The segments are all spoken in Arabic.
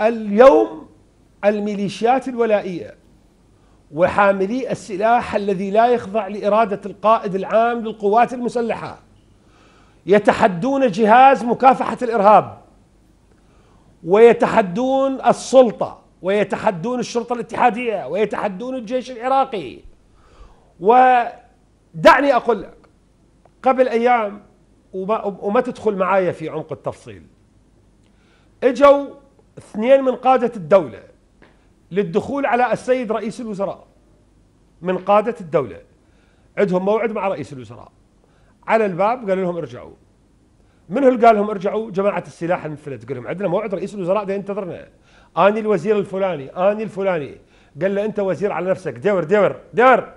اليوم الميليشيات الولائية وحاملي السلاح الذي لا يخضع لإرادة القائد العام للقوات المسلحة يتحدون جهاز مكافحة الإرهاب ويتحدون السلطة ويتحدون الشرطة الاتحادية ويتحدون الجيش العراقي ودعني أقول لك قبل أيام وما, وما تدخل معايا في عمق التفصيل اجوا اثنين من قادة الدولة للدخول على السيد رئيس الوزراء من قادة الدولة عندهم موعد مع رئيس الوزراء على الباب قال لهم ارجعوا من اللي قال لهم ارجعوا جماعة السلاح المفلت قال لهم عندنا موعد رئيس الوزراء ده ينتظرنا اني الوزير الفلاني اني الفلاني قال له انت وزير على نفسك دور دور دور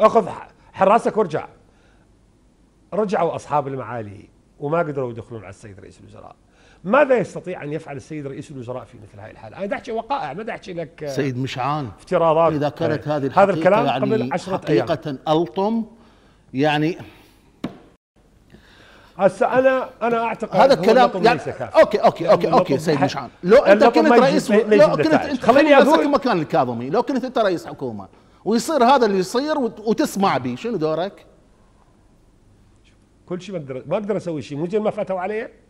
اخذ حراسك وارجع رجعوا اصحاب المعالي وما قدروا يدخلون على السيد رئيس الوزراء ماذا يستطيع ان يفعل السيد رئيس الوزراء في مثل هذه الحاله؟ انا احكي وقائع ما احكي لك آه، سيد مشعان افتراضات اذا كانت طيب. هذه الحقيقه هذا الكلام يعني قبل 10 حقيقه أيام. الطم يعني هسه انا انا اعتقد هذا الكلام يعني اوكي اوكي اوكي اوكي سيد مشعان لو انت كنت رئيس لو, لو كنت انت خليني اقول مكان الكاظمي لو كنت انت رئيس حكومه ويصير هذا اللي يصير وتسمع به شنو دورك؟ كل شيء بقدر اقدر اسوي شيء ممكن ما فاتوا علي